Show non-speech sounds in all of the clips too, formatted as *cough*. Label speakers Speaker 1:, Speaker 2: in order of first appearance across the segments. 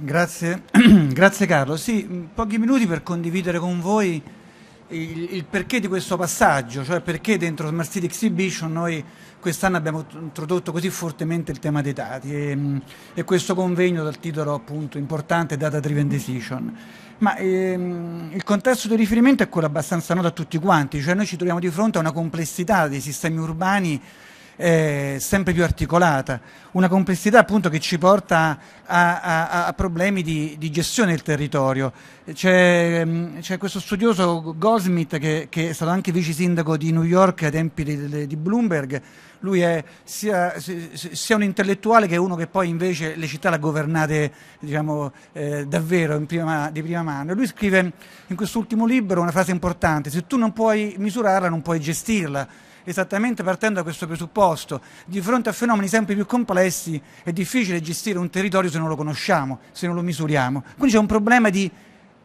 Speaker 1: Grazie, *clears throat* grazie Carlo. Sì, pochi minuti per condividere con voi il, il, perché di questo passaggio, cioè perché dentro Smart City Exhibition noi quest'anno abbiamo introdotto così fortemente il tema dei dati e, e questo convegno dal titolo appunto importante Data Driven Decision. Ma ehm, il contesto di riferimento è quello abbastanza noto a tutti quanti, cioè noi ci troviamo di fronte a una complessità dei sistemi urbani eh, sempre più articolata, una complessità appunto che ci porta a, a, a problemi di, di, gestione del territorio. Mm, c'è, questo studioso Goldsmith che, che, è stato anche vice sindaco di New York ai tempi di, di Bloomberg, lui è sia, sia, un intellettuale che uno che poi invece le città la governate diciamo, eh, davvero prima, di prima mano. Lui scrive in quest'ultimo libro una frase importante, se tu non puoi misurarla non puoi gestirla esattamente partendo da questo presupposto. Di fronte a fenomeni sempre più complessi è difficile gestire un territorio se non lo conosciamo, se non lo misuriamo. Quindi c'è un problema di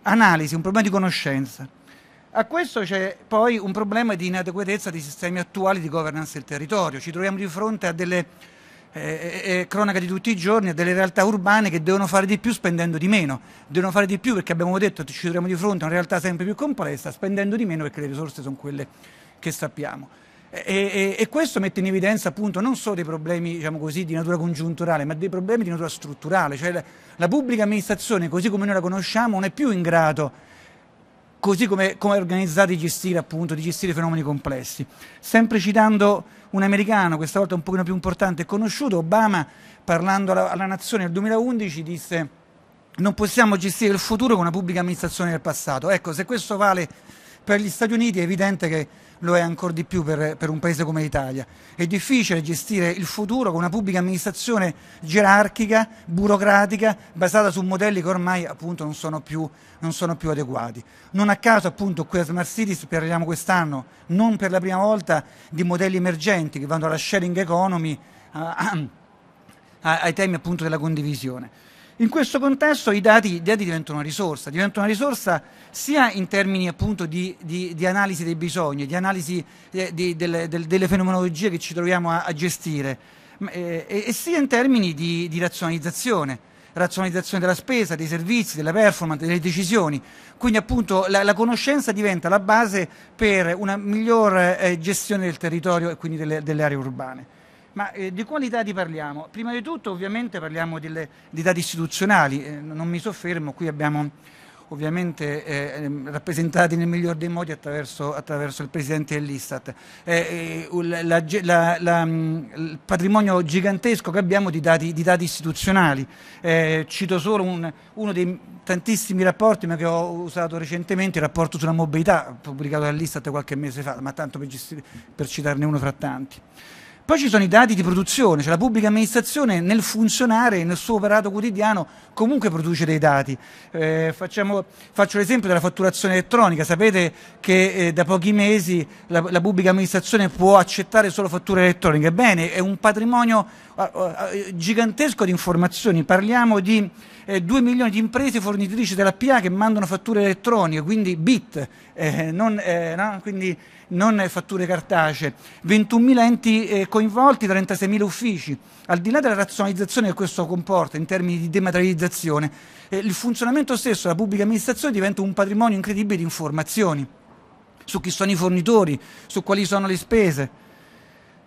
Speaker 1: analisi, un problema di conoscenza. A questo c'è poi un problema di inadeguatezza dei sistemi attuali di governance del territorio. Ci troviamo di fronte a delle eh, eh, eh cronache di tutti i giorni, a delle realtà urbane che devono fare di più spendendo di meno. Devono fare di più perché abbiamo detto ci troviamo di fronte a una realtà sempre più complessa, spendendo di meno perché le risorse sono quelle che sappiamo. E, e, e, questo mette in evidenza appunto non solo dei problemi diciamo così, di natura congiunturale, ma dei problemi di natura strutturale, cioè la, la pubblica amministrazione così come noi la conosciamo non è più in grado così come, come organizzata di gestire appunto, di gestire fenomeni complessi. Sempre citando un americano, questa volta un pochino più importante e conosciuto, Obama parlando alla, alla nazione nel 2011 disse non possiamo gestire il futuro con una pubblica amministrazione del passato. Ecco, se questo vale per gli Stati Uniti è evidente che lo è ancora di più per, per un paese come l'Italia. È difficile gestire il futuro con una pubblica amministrazione gerarchica, burocratica, basata su modelli che ormai appunto, non, sono più, non sono più, adeguati. Non a caso appunto qui a Smart Cities parliamo quest'anno, non per la prima volta, di modelli emergenti che vanno dalla sharing economy a, ah, *clears throat* a, ai temi appunto della condivisione. In questo contesto i dati, i dati diventano una risorsa, diventano una risorsa sia in termini appunto di, di, di analisi dei bisogni, di analisi eh, di, delle, del, delle, fenomenologie che ci troviamo a, a gestire, eh, e, e, sia in termini di razionalizzazione razionalizzazione della spesa, dei servizi, della performance, delle decisioni. Quindi appunto la, la conoscenza diventa la base per una migliore eh, gestione del territorio e quindi delle, delle aree urbane. Ma eh, di quali dati parliamo? Prima di tutto ovviamente parliamo delle, di dati istituzionali, eh, non mi soffermo, qui abbiamo ovviamente eh, ehm, rappresentati nel miglior dei modi attraverso, attraverso il presidente dell'Istat. Eh, eh, mm, il patrimonio gigantesco che abbiamo di dati, di dati istituzionali. Eh, cito solo un, uno dei tantissimi rapporti ma che ho usato recentemente, il rapporto sulla mobilità pubblicato dall'Istat qualche mese fa, ma tanto per, per citarne uno fra tanti. Poi ci sono i dati di produzione, cioè la pubblica amministrazione nel funzionare, nel suo operato quotidiano, comunque produce dei dati. Eh, facciamo, faccio l'esempio della fatturazione elettronica, sapete che eh, da pochi mesi la, la pubblica amministrazione può accettare solo fatture elettroniche, bene, è un patrimonio Ah, oh, ah, gigantesco di informazioni, parliamo di eh, 2 milioni di imprese fornitrici della PA che mandano fatture elettroniche, quindi bit, eh, non, eh, no? quindi non fatture cartacee, 21.000 enti eh, coinvolti, 36.000 uffici. Al di là della razionalizzazione che questo comporta in termini di dematerializzazione, eh, il funzionamento stesso della pubblica amministrazione diventa un patrimonio incredibile di informazioni su chi sono i fornitori, su quali sono le spese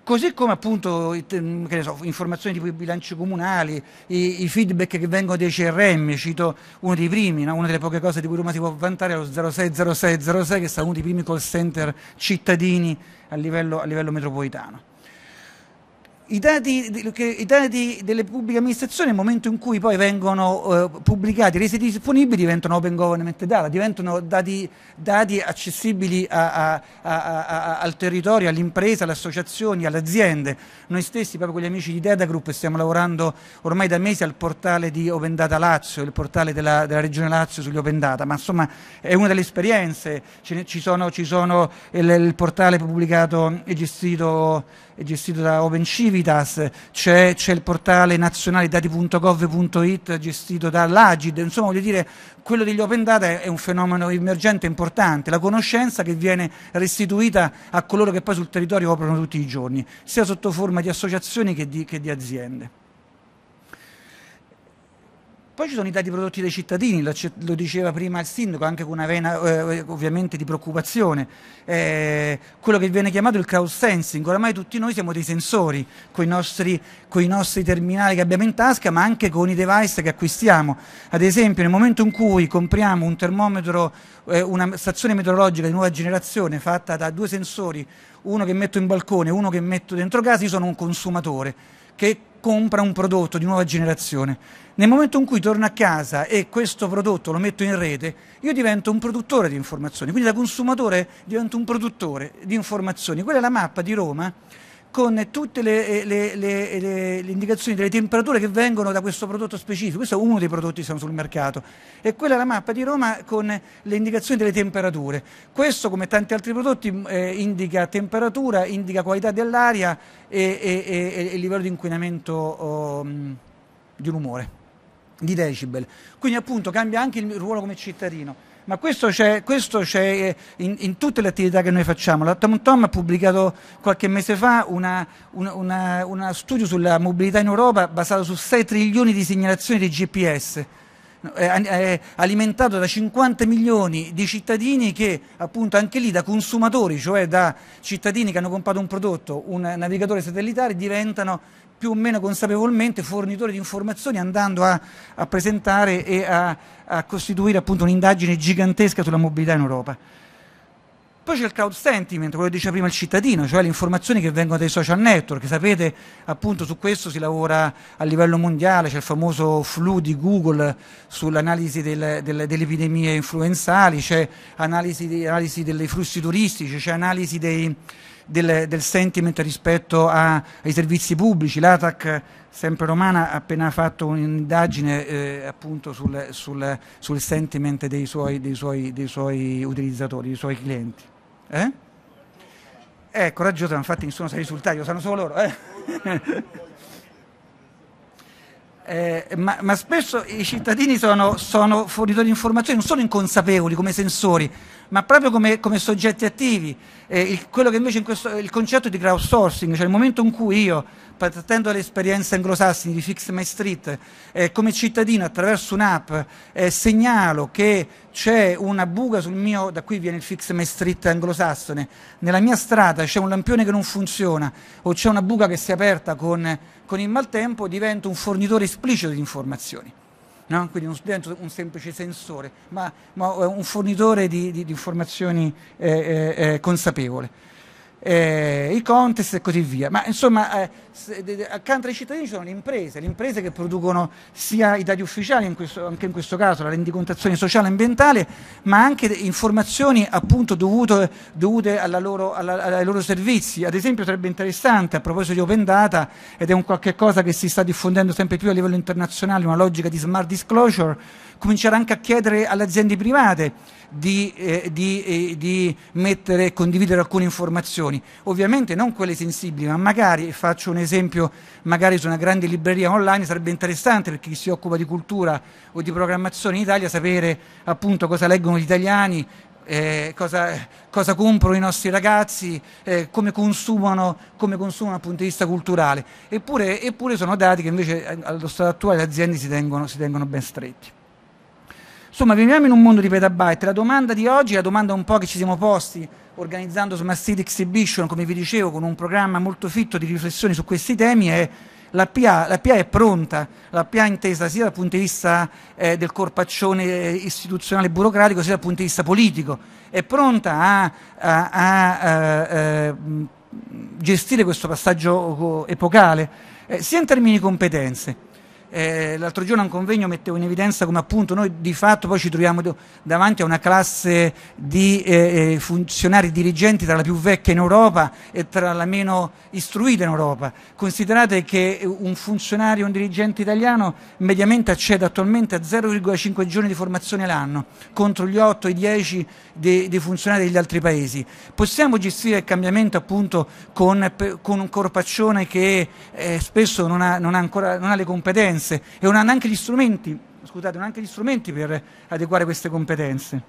Speaker 1: Così come appunto mm, so, informazioni tipo i bilanci comunali, i, i, feedback che vengono dai CRM, cito uno dei primi, no? una delle poche cose di cui Roma si può vantare è lo 060606 che è stato uno dei primi call center cittadini a livello, a livello metropolitano. I dati, i dati, delle pubbliche amministrazioni nel momento in cui poi vengono eh, pubblicati, resi disponibili, diventano open government data, diventano dati, dati accessibili a, a, a, al territorio, all'impresa, alle associazioni, alle aziende. Noi stessi, proprio con gli amici di Data Group, stiamo lavorando ormai da mesi al portale di Open Data Lazio, il portale della, della Regione Lazio sugli Open Data, ma insomma è una delle esperienze, ne, ci sono, ci sono il, il, portale pubblicato e gestito, gestito da Open Civic, Civitas, c'è, il portale nazionale dati.gov.it gestito dall'Agid, insomma voglio dire quello degli open data è un fenomeno emergente importante, la conoscenza che viene restituita a coloro che poi sul territorio operano tutti i giorni, sia sotto forma di associazioni che di, che di aziende. Poi ci sono i dati prodotti dai cittadini, lo diceva prima il sindaco, anche con una vena eh, ovviamente di preoccupazione. Eh, quello che viene chiamato il crowd sensing, oramai tutti noi siamo dei sensori con i nostri terminali che abbiamo in tasca, ma anche con i device che acquistiamo. Ad esempio, nel momento in cui compriamo un termometro, eh, una stazione meteorologica di nuova generazione fatta da due sensori, uno che metto in balcone e uno che metto dentro casa, io sono un consumatore che compra un prodotto di nuova generazione. Nel momento in cui torno a casa e questo prodotto lo metto in rete, io divento un produttore di informazioni, quindi da consumatore divento un produttore di informazioni. Quella è la mappa di Roma con tutte eh, le, le, le, le, indicazioni delle temperature che vengono da questo prodotto specifico. Questo è uno dei prodotti che sono diciamo, sul mercato. E quella è la mappa di Roma con le indicazioni delle temperature. Questo, come tanti altri prodotti, eh, indica temperatura, indica qualità dell'aria e, e, e, livello di inquinamento oh, di un umore, di decibel. Quindi appunto cambia anche il ruolo come cittadino. Ma questo c'è, questo c'è eh, in, in, tutte le attività che noi facciamo. La Tom Tom ha pubblicato qualche mese fa uno studio sulla mobilità in Europa basato su 6 trilioni di segnalazioni di GPS è eh, eh, alimentato da 50 milioni di cittadini che appunto anche lì da consumatori, cioè da cittadini che hanno comprato un prodotto, un navigatore satellitare, diventano più o meno consapevolmente fornitori di informazioni andando a, a presentare e a, a costituire appunto un'indagine gigantesca sulla mobilità in Europa. Poi c'è il crowd sentiment, quello che diceva prima il cittadino, cioè le informazioni che vengono dai social network. Sapete, appunto, su questo si lavora a livello mondiale, c'è il famoso flu di Google sull'analisi del, del, delle epidemie influenzali, c'è analisi, di, analisi dei flussi turistici, c'è analisi dei, del, del, sentiment rispetto a, ai servizi pubblici. L'ATAC, sempre romana, ha appena fatto un'indagine eh, appunto sul, sul, sul, sentiment dei suoi, dei suoi, dei suoi utilizzatori, dei suoi clienti. Eh? Eh, coraggiosa, infatti nessuno sa i risultati, lo sanno solo loro. Eh? *laughs* Eh, ma, ma, spesso i cittadini sono, sono, fornitori di informazioni, non sono inconsapevoli come sensori, ma proprio come, come soggetti attivi. Eh, il, quello che invece in questo, il concetto di crowdsourcing, cioè il momento in cui io, partendo dall'esperienza anglosassina di Fix My Street, eh, come cittadino attraverso un'app eh, segnalo che c'è una buca sul mio, da qui viene il fix my street anglosassone, nella mia strada c'è un lampione che non funziona o c'è una buca che si è aperta con, con il maltempo, divento un fornitore esplicito di informazioni. No? Quindi non divento un semplice sensore, ma, ma eh, un fornitore di, di, di informazioni eh, eh, eh consapevole eh, i contest e così via. Ma insomma, eh, accanto ai cittadini ci sono le imprese, le imprese che producono sia i dati ufficiali, in questo, anche in questo caso la rendicontazione sociale e ambientale, ma anche informazioni appunto dovute, dovute alla loro, alla, ai loro servizi. Ad esempio sarebbe interessante, a proposito di open data, ed è un qualche cosa che si sta diffondendo sempre più a livello internazionale, una logica di smart disclosure, cominciare anche a chiedere alle aziende private di, eh, di, eh, di mettere e condividere alcune informazioni, ovviamente non quelle sensibili, ma magari, faccio un esempio, magari su una grande libreria online sarebbe interessante per chi si occupa di cultura o di programmazione in Italia sapere appunto cosa leggono gli italiani, eh, cosa, cosa, comprano i nostri ragazzi, eh, come consumano, come consumano dal punto di vista culturale. Eppure, eppure sono dati che invece eh, allo stato attuale le aziende si tengono, si tengono ben stretti. Insomma, viviamo in un mondo di petabyte. La domanda di oggi, la domanda un po' che ci siamo posti organizzando Smart City Exhibition, come vi dicevo, con un programma molto fitto di riflessioni su questi temi, è la PA, la PA è pronta, la PA è intesa sia dal punto di vista eh, del corpaccione eh, istituzionale e burocratico sia dal punto di vista politico, è pronta a, a, a, a eh, eh, gestire questo passaggio epocale, eh, sia in termini di competenze eh, l'altro giorno a un convegno mettevo in evidenza come appunto noi di fatto poi ci troviamo davanti a una classe di eh, eh, funzionari dirigenti tra la più vecchia in Europa e tra la meno istruita in Europa. Considerate che un funzionario, un dirigente italiano mediamente accede attualmente a 0,5 giorni di formazione l'anno contro gli 8 e i 10 dei, dei, funzionari degli altri paesi. Possiamo gestire il cambiamento appunto con, con un corpaccione che eh, spesso non ha, non, ha ancora, non ha le competenze competenze e non hanno anche gli strumenti, scusate, non anche gli strumenti per adeguare queste competenze.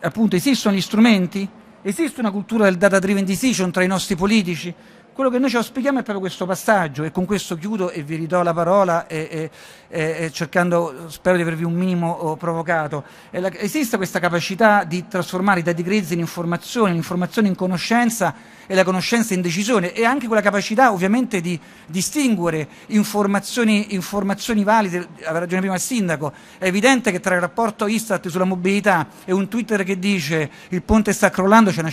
Speaker 1: Appunto, esistono gli strumenti? Esiste una cultura del data driven decision tra i nostri politici? Quello che noi ci auspichiamo è proprio questo passaggio e con questo chiudo e vi ridò la parola e, e, e cercando, spero di avervi un minimo oh, provocato. La, esiste questa capacità di trasformare i dati grezzi in informazioni, l'informazione in conoscenza e la conoscenza in decisione e anche quella capacità ovviamente di distinguere informazioni, informazioni valide, aveva ragione prima il sindaco, è evidente che tra il rapporto Istat sulla mobilità e un Twitter che dice il ponte sta crollando c'è una,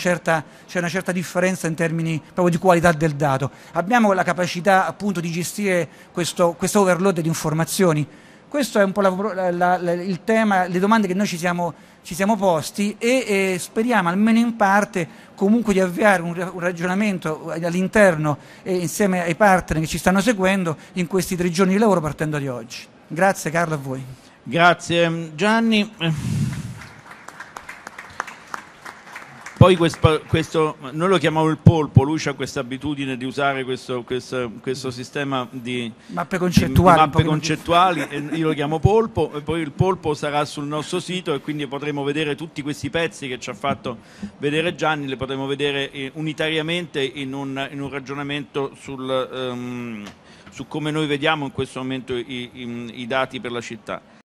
Speaker 1: una certa differenza in termini proprio di qualità del dato, abbiamo la capacità appunto di gestire questo, questo overload di informazioni. Questo è un po' la, la, la, il tema, le domande che noi ci siamo, ci siamo posti e, e, speriamo almeno in parte comunque di avviare un, un ragionamento all'interno e insieme ai partner che ci stanno seguendo in questi tre giorni di lavoro partendo di oggi. Grazie Carlo a voi. Grazie Gianni. poi questo, questo, noi lo chiamiamo il polpo, lui ha questa abitudine di usare questo, questo, questo sistema di mappe concettuali, di mappe concettuali io lo chiamo polpo, e poi il polpo sarà sul nostro sito e quindi potremo vedere tutti questi pezzi che ci ha fatto vedere Gianni, li potremo vedere eh, unitariamente in un, in un ragionamento sul, um, su come noi vediamo in questo momento i, i, i dati per la città.